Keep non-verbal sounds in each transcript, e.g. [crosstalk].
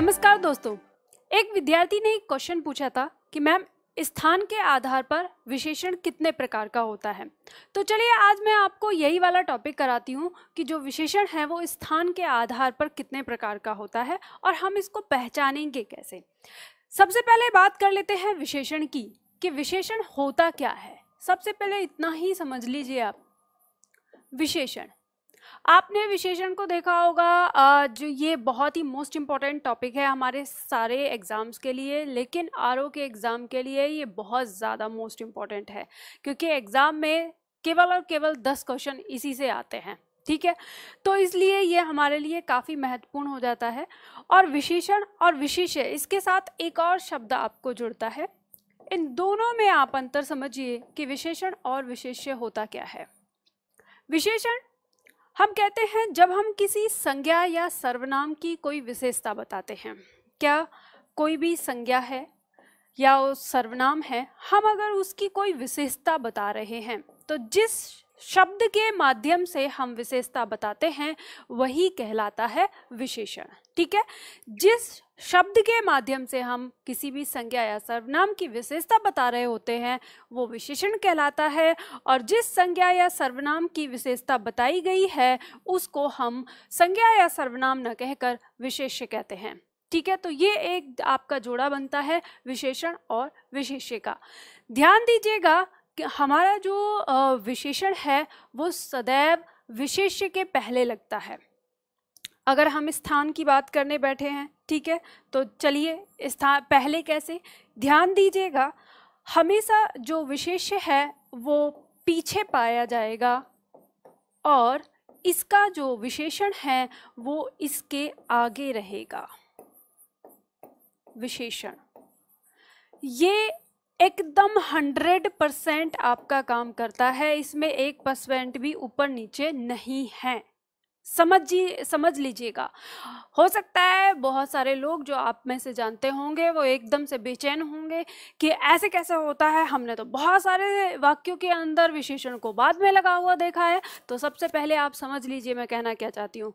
नमस्कार दोस्तों एक विद्यार्थी ने एक क्वेश्चन पूछा था कि मैम स्थान के आधार पर विशेषण कितने प्रकार का होता है तो चलिए आज मैं आपको यही वाला टॉपिक कराती हूँ कि जो विशेषण है वो स्थान के आधार पर कितने प्रकार का होता है और हम इसको पहचानेंगे कैसे सबसे पहले बात कर लेते हैं विशेषण की कि विशेषण होता क्या है सबसे पहले इतना ही समझ लीजिए आप विशेषण आपने विशेषण को देखा होगा जो ये बहुत ही मोस्ट इम्पॉर्टेंट टॉपिक है हमारे सारे एग्ज़ाम्स के लिए लेकिन आर के एग्ज़ाम के लिए ये बहुत ज़्यादा मोस्ट इम्पॉर्टेंट है क्योंकि एग्ज़ाम में केवल और केवल दस क्वेश्चन इसी से आते हैं ठीक है तो इसलिए ये हमारे लिए काफ़ी महत्वपूर्ण हो जाता है और विशेषण और विशेष्य इसके साथ एक और शब्द आपको जुड़ता है इन दोनों में आप अंतर समझिए कि विशेषण और विशेष्य होता क्या है विशेषण हम कहते हैं जब हम किसी संज्ञा या सर्वनाम की कोई विशेषता बताते हैं क्या कोई भी संज्ञा है या सर्वनाम है हम अगर उसकी कोई विशेषता बता रहे हैं तो जिस शब्द के माध्यम से हम विशेषता बताते हैं वही कहलाता है विशेषण ठीक है जिस शब्द के माध्यम से हम किसी भी संज्ञा या सर्वनाम की विशेषता बता रहे होते हैं वो विशेषण कहलाता है और जिस संज्ञा या सर्वनाम की विशेषता बताई गई है उसको हम संज्ञा या सर्वनाम न कहकर विशेष्य कहते हैं ठीक है तो ये एक आपका जोड़ा बनता है विशेषण और विशेष्य का ध्यान दीजिएगा कि हमारा जो विशेषण है वो सदैव विशेष्य के पहले लगता है अगर हम स्थान की बात करने बैठे हैं ठीक है तो चलिए स्थान पहले कैसे ध्यान दीजिएगा हमेशा जो विशेष्य है वो पीछे पाया जाएगा और इसका जो विशेषण है वो इसके आगे रहेगा विशेषण ये एकदम हंड्रेड परसेंट आपका काम करता है इसमें एक परसेंट भी ऊपर नीचे नहीं है समझ जी समझ लीजिएगा हो सकता है बहुत सारे लोग जो आप में से जानते होंगे वो एकदम से बेचैन होंगे कि ऐसे कैसे होता है हमने तो बहुत सारे वाक्यों के अंदर विशेषण को बाद में लगा हुआ देखा है तो सबसे पहले आप समझ लीजिए मैं कहना क्या चाहती हूँ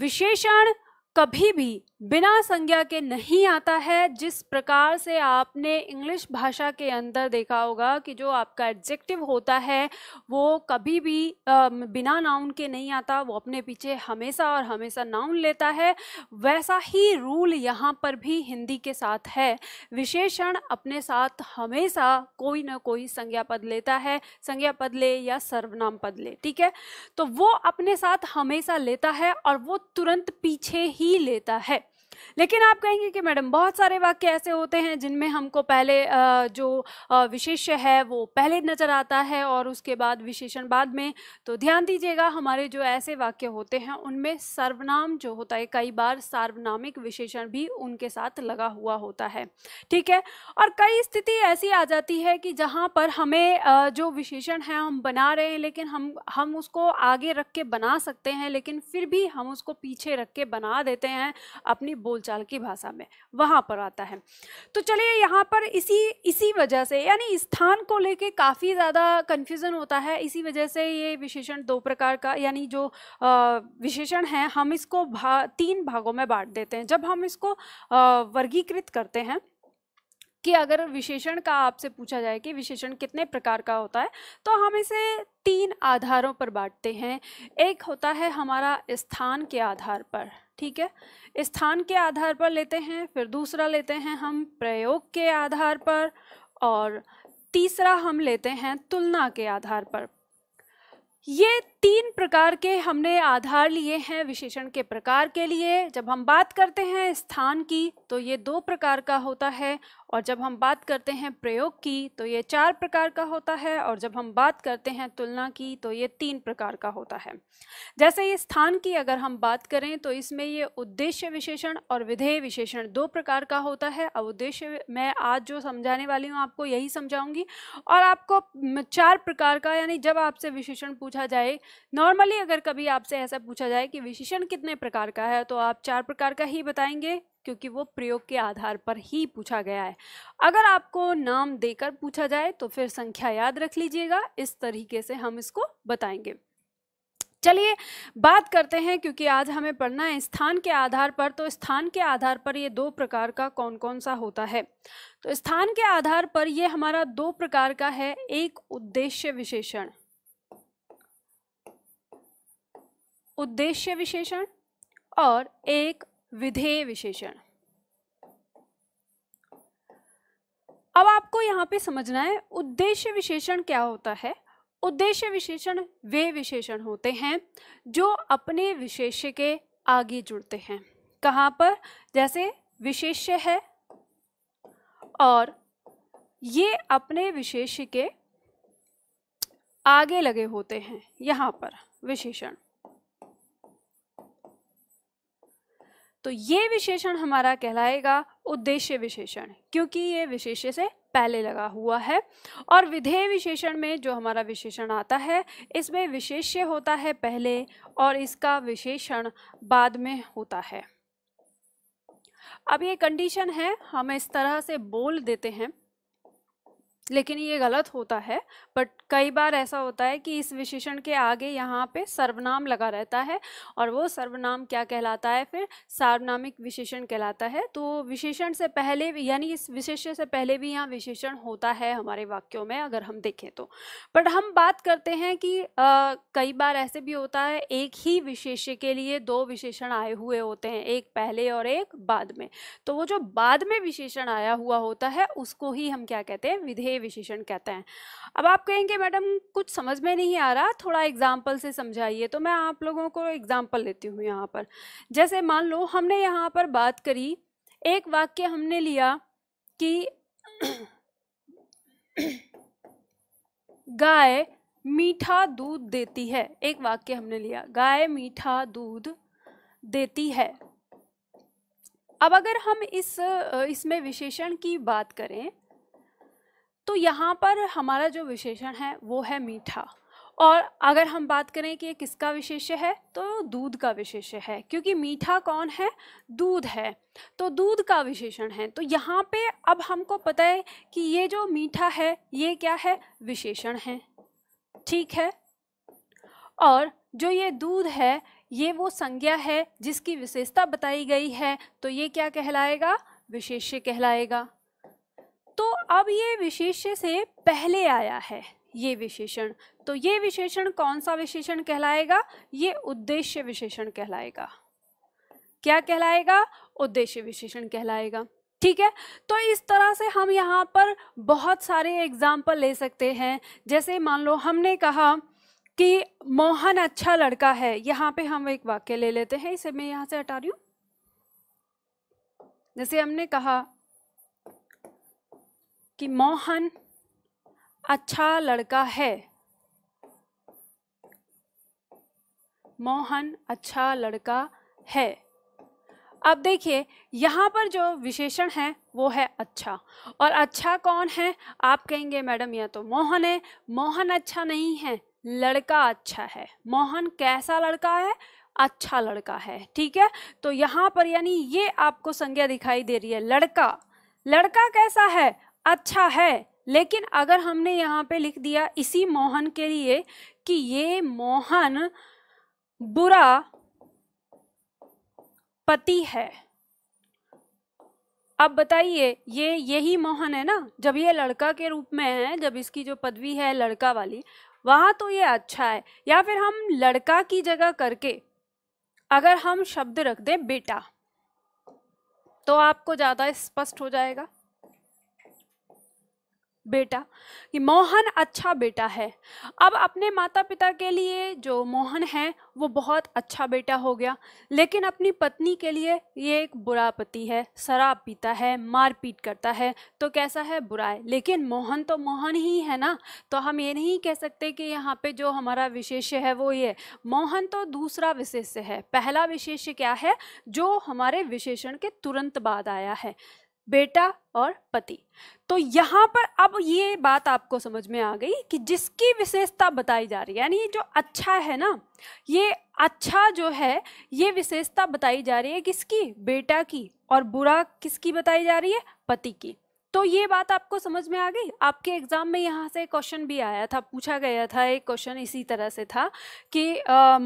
विशेषण कभी भी बिना संज्ञा के नहीं आता है जिस प्रकार से आपने इंग्लिश भाषा के अंदर देखा होगा कि जो आपका एडजेक्टिव होता है वो कभी भी बिना नाउन के नहीं आता वो अपने पीछे हमेशा और हमेशा नाउन लेता है वैसा ही रूल यहाँ पर भी हिंदी के साथ है विशेषण अपने साथ हमेशा कोई ना कोई संज्ञा पद लेता है संज्ञा पद ले या सर्वनाम पद ले ठीक है तो वो अपने साथ हमेशा लेता है और वो तुरंत पीछे ही लेता है लेकिन आप कहेंगे कि मैडम बहुत सारे वाक्य ऐसे होते हैं जिनमें हमको पहले जो विशेष्य है वो पहले नज़र आता है और उसके बाद विशेषण बाद में तो ध्यान दीजिएगा हमारे जो ऐसे वाक्य होते हैं उनमें सर्वनाम जो होता है कई बार सार्वनामिक विशेषण भी उनके साथ लगा हुआ होता है ठीक है और कई स्थिति ऐसी आ जाती है कि जहाँ पर हमें जो विशेषण है हम बना रहे हैं लेकिन हम हम उसको आगे रख के बना सकते हैं लेकिन फिर भी हम उसको पीछे रख के बना देते हैं अपनी बोलचाल की भाषा में वहाँ पर आता है तो चलिए यहाँ पर इसी इसी वजह से यानी स्थान को लेके काफ़ी ज़्यादा कन्फ्यूज़न होता है इसी वजह से ये विशेषण दो प्रकार का यानी जो विशेषण है हम इसको भा, तीन भागों में बांट देते हैं जब हम इसको वर्गीकृत करते हैं कि अगर विशेषण का आपसे पूछा जाए कि विशेषण कितने प्रकार का होता है तो हम इसे तीन आधारों पर बांटते हैं एक होता है हमारा स्थान के आधार पर ठीक है स्थान के आधार पर लेते हैं फिर दूसरा लेते हैं हम प्रयोग के आधार पर और तीसरा हम लेते हैं तुलना के आधार पर ये तीन प्रकार के हमने आधार लिए हैं विशेषण के प्रकार के लिए जब हम बात करते हैं स्थान की तो ये दो प्रकार का होता है और जब हम बात करते हैं प्रयोग की तो ये चार प्रकार का होता है और जब हम बात करते हैं तुलना की तो ये तीन प्रकार का होता है जैसे ये स्थान की अगर हम बात करें तो इसमें ये उद्देश्य विशेषण और विधेय विशेषण दो प्रकार का होता है अब उद्देश्य मैं आज जो समझाने वाली हूँ आपको यही समझाऊंगी और आपको चार प्रकार का यानी जब आपसे विशेषण पूछा जाए नॉर्मली अगर कभी आपसे ऐसा पूछा जाए कि विशेषण कितने प्रकार का है तो आप चार प्रकार का ही बताएंगे क्योंकि वो प्रयोग के आधार पर ही पूछा गया है अगर आपको नाम देकर पूछा जाए तो फिर संख्या याद रख लीजिएगा इस तरीके से हम इसको बताएंगे चलिए बात करते हैं क्योंकि आज हमें पढ़ना है स्थान के आधार पर तो स्थान के आधार पर ये दो प्रकार का कौन कौन सा होता है तो स्थान के आधार पर ये हमारा दो प्रकार का है एक उद्देश्य विशेषण उद्देश्य विशेषण और एक विधेय विशेषण अब आपको यहाँ पे समझना है उद्देश्य विशेषण क्या होता है उद्देश्य विशेषण वे विशेषण होते हैं जो अपने विशेष्य के आगे जुड़ते हैं कहाँ पर जैसे विशेष्य है और ये अपने विशेष्य के आगे लगे होते हैं यहाँ पर विशेषण तो ये विशेषण हमारा कहलाएगा उद्देश्य विशेषण क्योंकि ये विशेष्य से पहले लगा हुआ है और विधेय विशेषण में जो हमारा विशेषण आता है इसमें विशेष्य होता है पहले और इसका विशेषण बाद में होता है अब ये कंडीशन है हम इस तरह से बोल देते हैं लेकिन ये गलत होता है बट कई बार ऐसा होता है कि इस विशेषण के आगे यहाँ पे सर्वनाम लगा रहता है और वो सर्वनाम क्या कहलाता है फिर सार्वनामिक विशेषण कहलाता है तो विशेषण से पहले यानी इस विशेष से पहले भी यहाँ विशेषण होता है हमारे वाक्यों में अगर हम देखें तो बट हम बात करते हैं कि आ, कई बार ऐसे भी होता है एक ही विशेष्य के लिए दो विशेषण आए हुए होते हैं एक पहले और एक बाद में तो वो जो बाद में विशेषण आया हुआ होता है उसको ही हम क्या कहते हैं विधेय विशेषण कहते हैं अब आप कहेंगे मैडम कुछ समझ में नहीं आ रहा थोड़ा एग्जाम्पल से समझाइए तो मैं आप लोगों को एग्जाम्पल लेती हूँ यहाँ पर जैसे मान लो हमने यहाँ पर बात करी एक वाक्य हमने लिया कि [clears throat] गाय मीठा दूध देती है एक वाक्य हमने लिया गाय मीठा दूध देती है अब अगर हम इस इसमें विशेषण की बात करें तो यहाँ पर हमारा जो विशेषण है वो है मीठा और अगर हम बात करें कि ये किसका विशेष्य है तो दूध का विशेष्य है क्योंकि मीठा कौन है दूध है तो दूध का विशेषण है तो यहाँ पे अब हमको पता है कि ये जो मीठा है ये क्या है विशेषण है ठीक है और जो ये दूध है ये वो संज्ञा है जिसकी विशेषता बताई गई है तो ये क्या कहलाएगा विशेष्य कहलाएगा तो अब ये विशेष्य से पहले आया है ये विशेषण तो ये विशेषण कौन सा विशेषण कहलाएगा ये उद्देश्य विशेषण कहलाएगा क्या कहलाएगा उद्देश्य विशेषण कहलाएगा ठीक है तो इस तरह से हम यहाँ पर बहुत सारे एग्जाम्पल ले सकते हैं जैसे मान लो हमने कहा कि मोहन अच्छा लड़का है यहाँ पे हम एक वाक्य ले लेते हैं इसे मैं यहाँ से हटा रही हूँ जैसे हमने कहा कि मोहन अच्छा लड़का है मोहन अच्छा लड़का है अब देखिए यहाँ पर जो विशेषण है वो है अच्छा और अच्छा कौन है आप कहेंगे मैडम यह तो मोहन है मोहन अच्छा नहीं है लड़का अच्छा है मोहन कैसा लड़का है अच्छा लड़का है ठीक है तो यहाँ पर यानी ये आपको संज्ञा दिखाई दे रही है लड़का लड़का कैसा है अच्छा है लेकिन अगर हमने यहाँ पे लिख दिया इसी मोहन के लिए कि ये मोहन बुरा पति है अब बताइए ये यही मोहन है ना जब ये लड़का के रूप में है जब इसकी जो पदवी है लड़का वाली वहां तो ये अच्छा है या फिर हम लड़का की जगह करके अगर हम शब्द रख दें बेटा तो आपको ज़्यादा स्पष्ट हो जाएगा बेटा कि मोहन अच्छा बेटा है अब अपने माता पिता के लिए जो मोहन है वो बहुत अच्छा बेटा हो गया लेकिन अपनी पत्नी के लिए ये एक बुरा पति है शराब पीता है मारपीट करता है तो कैसा है बुरा है लेकिन मोहन तो मोहन ही है ना तो हम ये नहीं कह सकते कि यहाँ पे जो हमारा विशेष्य है वो ये मोहन तो दूसरा विशेष्य है पहला विशेष्य क्या है जो हमारे विशेषण के तुरंत बाद आया है बेटा और पति तो यहाँ पर अब ये बात आपको समझ में आ गई कि जिसकी विशेषता बताई जा रही है यानी जो अच्छा है ना ये अच्छा जो है ये विशेषता बताई जा रही है किसकी बेटा की और बुरा किसकी बताई जा रही है पति की तो ये बात आपको समझ में आ गई आपके एग्ज़ाम में यहाँ से क्वेश्चन भी आया था पूछा गया था एक क्वेश्चन इसी तरह से था कि आ,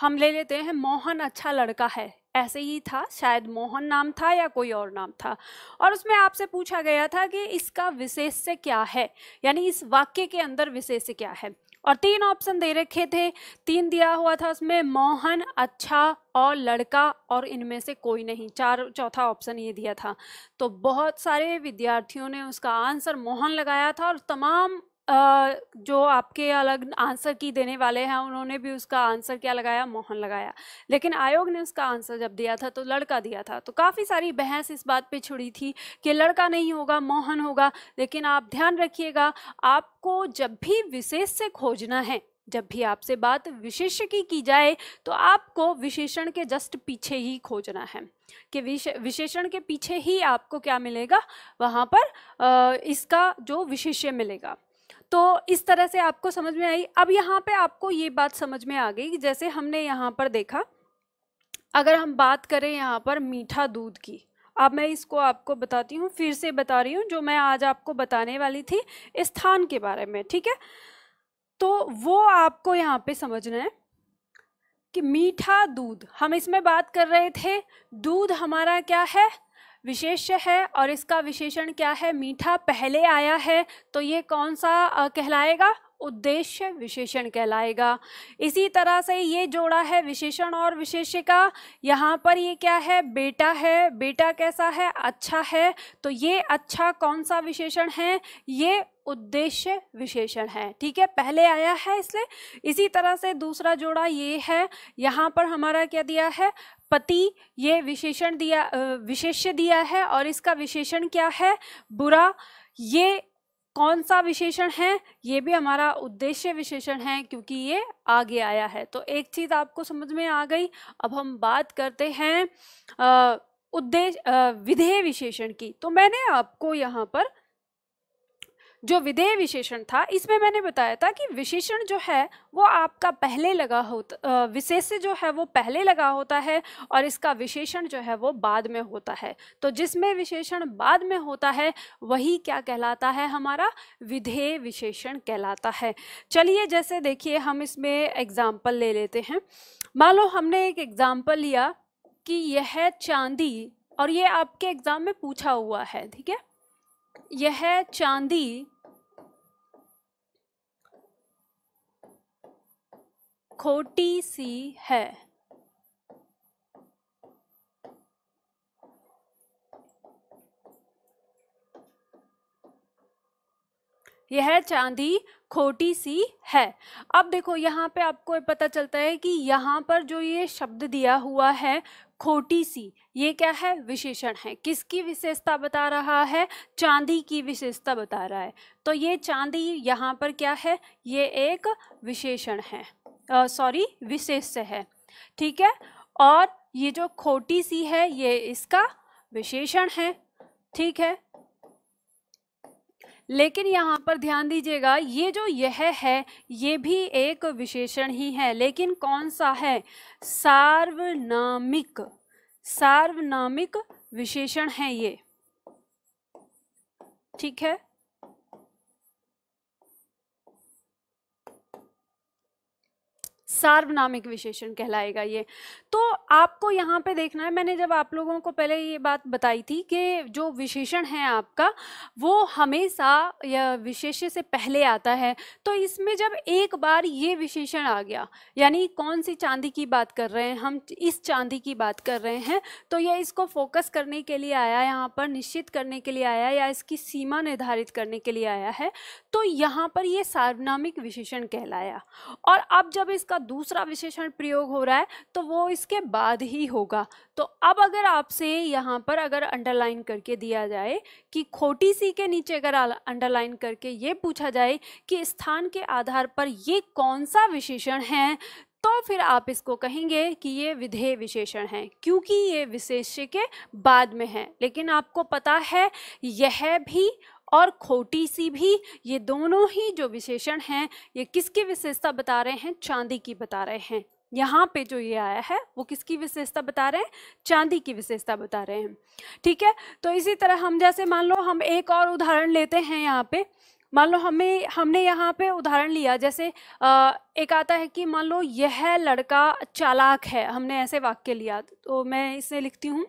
हम ले लेते हैं मोहन अच्छा लड़का है ऐसे ही था शायद मोहन नाम था या कोई और नाम था और उसमें आपसे पूछा गया था कि इसका विशेष्य क्या है यानी इस वाक्य के अंदर विशेष्य क्या है और तीन ऑप्शन दे रखे थे तीन दिया हुआ था उसमें मोहन अच्छा और लड़का और इनमें से कोई नहीं चार चौथा ऑप्शन ये दिया था तो बहुत सारे विद्यार्थियों ने उसका आंसर मोहन लगाया था और तमाम जो आपके अलग आंसर की देने वाले हैं उन्होंने भी उसका आंसर क्या लगाया मोहन लगाया लेकिन आयोग ने उसका आंसर जब दिया था तो लड़का दिया था तो काफ़ी सारी बहस इस बात पे छुड़ी थी कि लड़का नहीं होगा मोहन होगा लेकिन आप ध्यान रखिएगा आपको जब भी विशेष से खोजना है जब भी आपसे बात विशेष्य की की जाए तो आपको विशेषण के जस्ट पीछे ही खोजना है कि विशेषण के पीछे ही आपको क्या मिलेगा वहाँ पर इसका जो विशेष्य मिलेगा तो इस तरह से आपको समझ में आई अब यहाँ पे आपको ये बात समझ में आ गई कि जैसे हमने यहाँ पर देखा अगर हम बात करें यहाँ पर मीठा दूध की अब मैं इसको आपको बताती हूँ फिर से बता रही हूँ जो मैं आज आपको बताने वाली थी स्थान के बारे में ठीक है तो वो आपको यहाँ पे समझना है कि मीठा दूध हम इसमें बात कर रहे थे दूध हमारा क्या है विशेष्य है और इसका विशेषण क्या है मीठा पहले आया है तो ये कौन सा कहलाएगा उद्देश्य विशेषण कहलाएगा इसी तरह से ये जोड़ा है विशेषण और विशेष्य का यहाँ पर ये क्या है बेटा है बेटा कैसा है अच्छा है तो ये अच्छा कौन सा विशेषण है ये उद्देश्य विशेषण है ठीक है पहले आया है इसलिए इसी तरह से दूसरा जोड़ा ये है यहाँ पर हमारा क्या दिया है पति ये विशेषण दिया विशेष्य दिया है और इसका विशेषण क्या है बुरा ये कौन सा विशेषण है ये भी हमारा उद्देश्य विशेषण है क्योंकि ये आगे आया है तो एक चीज़ आपको समझ में आ गई अब हम बात करते हैं उद्देश्य विधेय विशेषण की तो मैंने आपको यहाँ पर जो विधेय विशेषण था इसमें मैंने बताया था कि विशेषण जो है वो आपका पहले लगा होता विशेष जो है वो पहले लगा होता है और इसका विशेषण जो है वो बाद में होता है तो जिसमें विशेषण बाद में होता है वही क्या कहलाता है हमारा विधेय विशेषण कहलाता है चलिए जैसे देखिए हम इसमें एग्ज़ाम्पल ले लेते हैं मान लो हमने एक एग्ज़ाम्पल लिया कि यह चांदी और ये आपके एग्ज़ाम में पूछा हुआ है ठीक है यह चांदी खोटी सी है यह चांदी खोटी सी है अब देखो यहाँ पे आपको पता चलता है कि यहाँ पर जो ये शब्द दिया हुआ है खोटी सी ये क्या है विशेषण है किसकी विशेषता बता रहा है चांदी की विशेषता बता रहा है तो ये चांदी यहाँ पर क्या है ये एक विशेषण है सॉरी विशेष से है ठीक है और ये जो खोटी सी है ये इसका विशेषण है ठीक है लेकिन यहाँ पर ध्यान दीजिएगा ये जो यह है ये भी एक विशेषण ही है लेकिन कौन सा है सार्वनामिक सार्वनामिक विशेषण है ये ठीक है सार्वनामिक विशेषण कहलाएगा ये तो आपको यहाँ पे देखना है मैंने जब आप लोगों को पहले ये बात बताई थी कि जो विशेषण है आपका वो हमेशा या विशेष से पहले आता है तो इसमें जब एक बार ये विशेषण आ गया यानी कौन सी चांदी की बात कर रहे हैं हम इस चांदी की बात कर रहे हैं तो यह इसको फोकस करने के लिए आया यहाँ पर निश्चित करने के लिए आया या इसकी सीमा निर्धारित करने के लिए आया है तो यहाँ पर ये सार्वनामिक विशेषण कहलाया और अब जब इसका दूसरा विशेषण प्रयोग हो रहा है तो वो इसके बाद ही होगा तो अब अगर आपसे यहाँ पर अगर अंडरलाइन करके दिया जाए कि खोटी सी के नीचे अगर अंडरलाइन करके ये पूछा जाए कि स्थान के आधार पर ये कौन सा विशेषण है तो फिर आप इसको कहेंगे कि ये विधेय विशेषण है क्योंकि ये विशेष्य के बाद में है लेकिन आपको पता है यह भी और खोटी सी भी ये दोनों ही जो विशेषण हैं ये किसकी विशेषता बता रहे हैं चांदी की बता रहे हैं यहाँ पे जो ये आया है वो किसकी विशेषता बता रहे हैं चांदी की विशेषता बता रहे हैं ठीक है तो इसी तरह हम जैसे मान लो हम एक और उदाहरण लेते हैं यहाँ पे मान लो हमें हमने यहाँ पे उदाहरण लिया जैसे आ, एक आता है कि मान लो यह लड़का चालाक है हमने ऐसे वाक्य लिया तो मैं इसे लिखती हूँ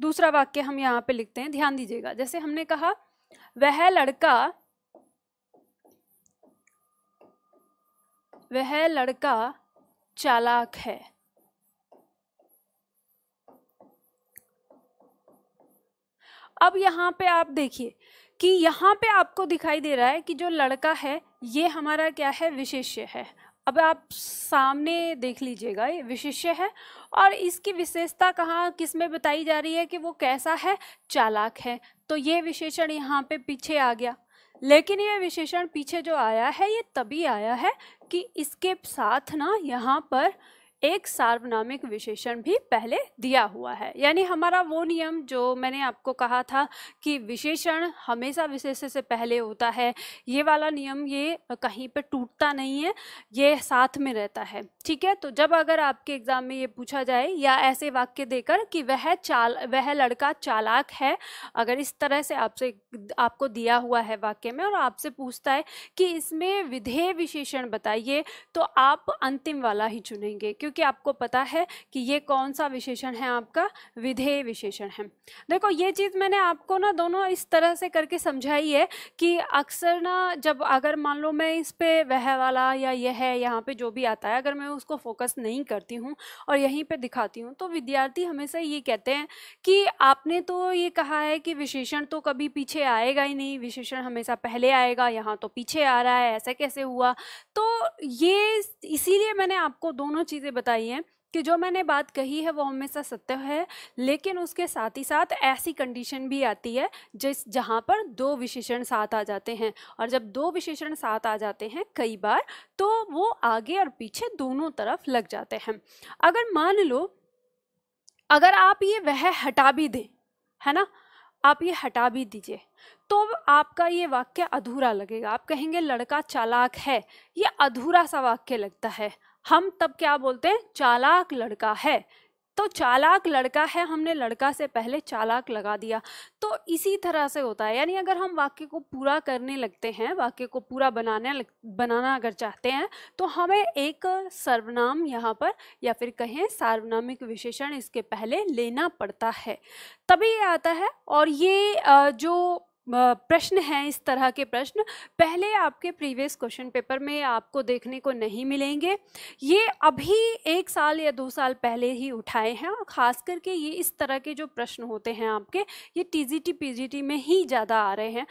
दूसरा वाक्य हम यहाँ पे लिखते हैं ध्यान दीजिएगा जैसे हमने कहा वह लड़का वह लड़का चालाक है अब यहां पे आप देखिए कि यहां पे आपको दिखाई दे रहा है कि जो लड़का है ये हमारा क्या है विशेष्य है अब आप सामने देख लीजिएगा ये विशिष्य है और इसकी विशेषता कहाँ किस में बताई जा रही है कि वो कैसा है चालाक है तो ये विशेषण यहाँ पे पीछे आ गया लेकिन ये विशेषण पीछे जो आया है ये तभी आया है कि इसके साथ ना यहाँ पर एक सार्वनामिक विशेषण भी पहले दिया हुआ है यानी हमारा वो नियम जो मैंने आपको कहा था कि विशेषण हमेशा विशेष से पहले होता है ये वाला नियम ये कहीं पर टूटता नहीं है ये साथ में रहता है ठीक है तो जब अगर आपके एग्ज़ाम में ये पूछा जाए या ऐसे वाक्य देकर कि वह चाल वह लड़का चालाक है अगर इस तरह से आपसे आपको दिया हुआ है वाक्य में और आपसे पूछता है कि इसमें विधेय विशेषण बताइए तो आप अंतिम वाला ही चुनेंगे क्योंकि क्योंकि आपको पता है कि ये कौन सा विशेषण है आपका विधेय विशेषण है देखो ये चीज़ मैंने आपको ना दोनों इस तरह से करके समझाई है कि अक्सर ना जब अगर मान लो मैं इस पे वह वाला या यह है यहाँ पे जो भी आता है अगर मैं उसको फोकस नहीं करती हूँ और यहीं पर दिखाती हूँ तो विद्यार्थी हमेशा ये कहते हैं कि आपने तो ये कहा है कि विशेषण तो कभी पीछे आएगा ही नहीं विशेषण हमेशा पहले आएगा यहाँ तो पीछे आ रहा है ऐसा कैसे हुआ तो ये इसीलिए मैंने आपको दोनों चीज़ें बताई है कि जो मैंने बात कही है वो हमेशा सत्य है लेकिन उसके साथ ही साथ ऐसी कंडीशन भी आती है जिस जहाँ पर दो विशेषण साथ आ जाते हैं और जब दो विशेषण साथ आ जाते हैं कई बार तो वो आगे और पीछे दोनों तरफ लग जाते हैं अगर मान लो अगर आप ये वह हटा भी दें है ना आप ये हटा भी दीजिए तो आपका ये वाक्य अधूरा लगेगा आप कहेंगे लड़का चालाक है ये अधूरा सा वाक्य लगता है हम तब क्या बोलते हैं चालाक लड़का है तो चालाक लड़का है हमने लड़का से पहले चालाक लगा दिया तो इसी तरह से होता है यानी अगर हम वाक्य को पूरा करने लगते हैं वाक्य को पूरा बनाने लग, बनाना अगर चाहते हैं तो हमें एक सर्वनाम यहाँ पर या फिर कहें सार्वनामिक विशेषण इसके पहले लेना पड़ता है तभी ये आता है और ये जो प्रश्न हैं इस तरह के प्रश्न पहले आपके प्रीवियस क्वेश्चन पेपर में आपको देखने को नहीं मिलेंगे ये अभी एक साल या दो साल पहले ही उठाए हैं और ख़ास करके ये इस तरह के जो प्रश्न होते हैं आपके ये टीजीटी पीजीटी में ही ज़्यादा आ रहे हैं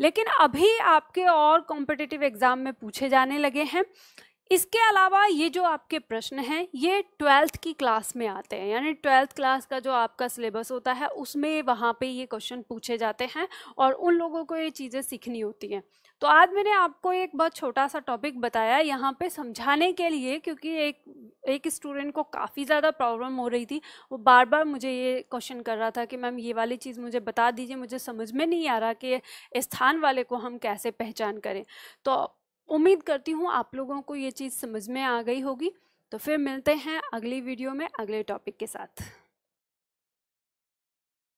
लेकिन अभी आपके और कॉम्पिटिटिव एग्ज़ाम में पूछे जाने लगे हैं इसके अलावा ये जो आपके प्रश्न हैं ये ट्वेल्थ की क्लास में आते हैं यानी ट्वेल्थ क्लास का जो आपका सिलेबस होता है उसमें वहाँ पे ये क्वेश्चन पूछे जाते हैं और उन लोगों को ये चीज़ें सीखनी होती हैं तो आज मैंने आपको एक बहुत छोटा सा टॉपिक बताया यहाँ पे समझाने के लिए क्योंकि एक एक स्टूडेंट को काफ़ी ज़्यादा प्रॉब्लम हो रही थी वो बार बार मुझे ये क्वेश्चन कर रहा था कि मैम ये वाली चीज़ मुझे बता दीजिए मुझे समझ में नहीं आ रहा कि स्थान वाले को हम कैसे पहचान करें तो उम्मीद करती हूँ आप लोगों को ये चीज़ समझ में आ गई होगी तो फिर मिलते हैं अगली वीडियो में अगले टॉपिक के साथ